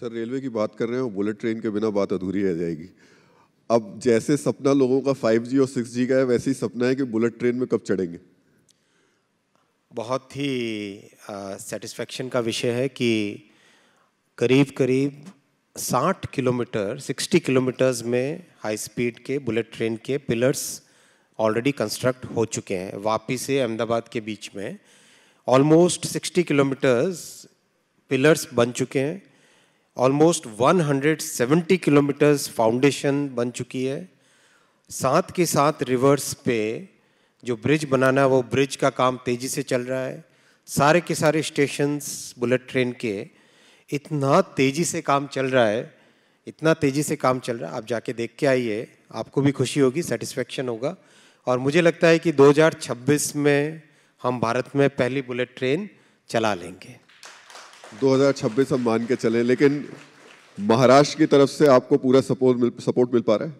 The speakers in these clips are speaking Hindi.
सर रेलवे की बात कर रहे हो बुलेट ट्रेन के बिना बात अधूरी रह जाएगी अब जैसे सपना लोगों का 5G और 6G का है वैसे ही सपना है कि बुलेट ट्रेन में कब चढ़ेंगे बहुत ही सेटिस्फेक्शन का विषय है कि करीब करीब 60 किलोमीटर 60 किलोमीटर्स में हाई स्पीड के बुलेट ट्रेन के पिलर्स ऑलरेडी कंस्ट्रक्ट हो चुके हैं वापी से अहमदाबाद के बीच में ऑलमोस्ट 60 किलोमीटर्स पिलर्स बन चुके हैं ऑलमोस्ट 170 किलोमीटर्स फाउंडेशन बन चुकी है साथ के साथ रिवर्स पे जो ब्रिज बनाना है वो ब्रिज का काम तेज़ी से चल रहा है सारे के सारे स्टेशंस बुलेट ट्रेन के इतना तेज़ी से काम चल रहा है इतना तेज़ी से काम चल रहा है आप जाके देख के आइए आपको भी खुशी होगी सेटिस्फेक्शन होगा और मुझे लगता है कि 2026 में हम भारत में पहली बुलेट ट्रेन चला लेंगे 2026 हम मान के चलें लेकिन महाराष्ट्र की तरफ से आपको पूरा सपोर्ट मिल सपोर्ट मिल पा रहा है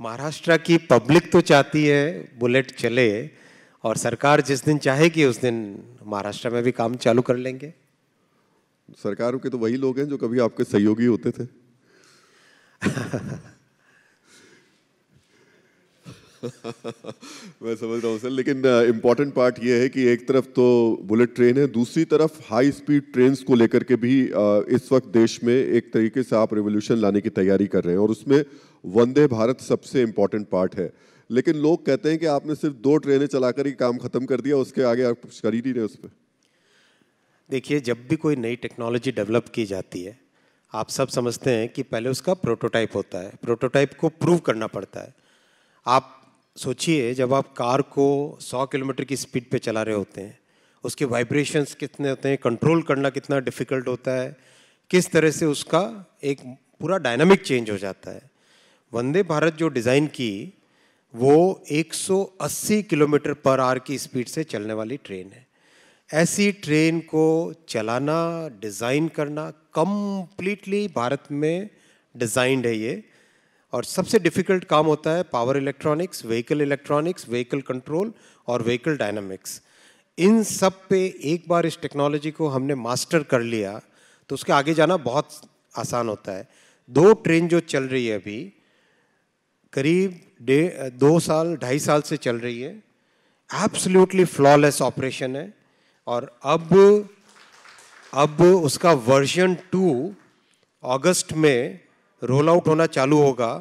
महाराष्ट्र की पब्लिक तो चाहती है बुलेट चले और सरकार जिस दिन चाहेगी उस दिन महाराष्ट्र में भी काम चालू कर लेंगे सरकार के तो वही लोग हैं जो कभी आपके सहयोगी होते थे मैं समझ रहा हूँ सर लेकिन इम्पॉर्टेंट पार्ट ये है कि एक तरफ तो बुलेट ट्रेन है दूसरी तरफ हाई स्पीड ट्रेन को लेकर के भी इस वक्त देश में एक तरीके से आप रेवोल्यूशन लाने की तैयारी कर रहे हैं और उसमें वंदे भारत सबसे इम्पॉर्टेंट पार्ट है लेकिन लोग कहते हैं कि आपने सिर्फ दो ट्रेनें चलाकर ही काम खत्म कर दिया उसके आगे आप कुछ कर ही नहीं रहे उस पर देखिए जब भी कोई नई टेक्नोलॉजी डेवलप की जाती है आप सब समझते हैं कि पहले उसका प्रोटोटाइप होता है प्रोटोटाइप को प्रूव करना पड़ता है आप सोचिए जब आप कार को 100 किलोमीटर की स्पीड पे चला रहे होते हैं उसके वाइब्रेशंस कितने होते हैं कंट्रोल करना कितना डिफ़िकल्ट होता है किस तरह से उसका एक पूरा डायनामिक चेंज हो जाता है वंदे भारत जो डिज़ाइन की वो 180 किलोमीटर पर आर की स्पीड से चलने वाली ट्रेन है ऐसी ट्रेन को चलाना डिज़ाइन करना कम्प्लीटली भारत में डिज़ाइंड है ये और सबसे डिफिकल्ट काम होता है power electronics vehicle electronics vehicle control और व्हीकल डायनामिक्स इन सब पे एक बार इस टेक्नोलॉजी को हमने मास्टर कर लिया तो उसके आगे जाना बहुत आसान होता है दो ट्रेन जो चल रही है अभी करीब डे दो साल ढाई साल से चल रही है एब्सोल्युटली फ्लॉलेस ऑपरेशन है और अब अब उसका वर्जन टू अगस्त में रोल आउट होना चालू होगा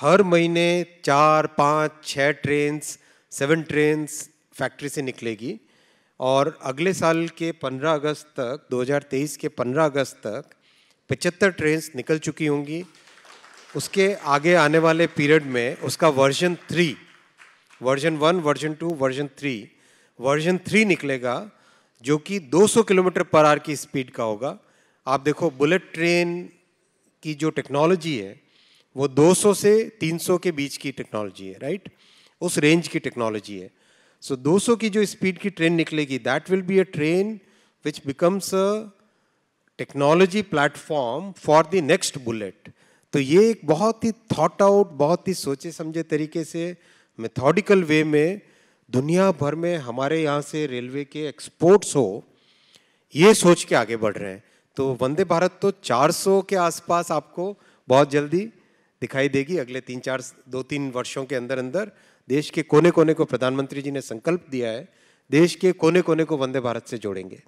हर महीने चार पाँच छः ट्रेन्स सेवन ट्रेन्स फैक्ट्री से निकलेगी और अगले साल के 15 अगस्त तक 2023 के 15 अगस्त तक पचहत्तर ट्रेन्स निकल चुकी होंगी उसके आगे आने वाले पीरियड में उसका version three version one version two version three version three निकलेगा जो कि 200 किलोमीटर पर आर की स्पीड का होगा आप देखो बुलेट ट्रेन की जो टेक्नोलॉजी है वो 200 से 300 के बीच की टेक्नोलॉजी है राइट उस रेंज की टेक्नोलॉजी है सो so, 200 की जो स्पीड की ट्रेन निकलेगी that will be a train which becomes a technology platform for the next bullet तो ये एक बहुत ही थॉट आउट बहुत ही सोचे समझे तरीके से मेथोडिकल वे में दुनिया भर में हमारे यहाँ से रेलवे के एक्सपोर्ट्स हो ये सोच के आगे बढ़ रहे हैं तो वंदे भारत तो 400 के आसपास आपको बहुत जल्दी दिखाई देगी अगले तीन चार दो तीन वर्षों के अंदर अंदर देश के कोने कोने को प्रधानमंत्री जी ने संकल्प दिया है देश के कोने कोने को वंदे भारत से जोड़ेंगे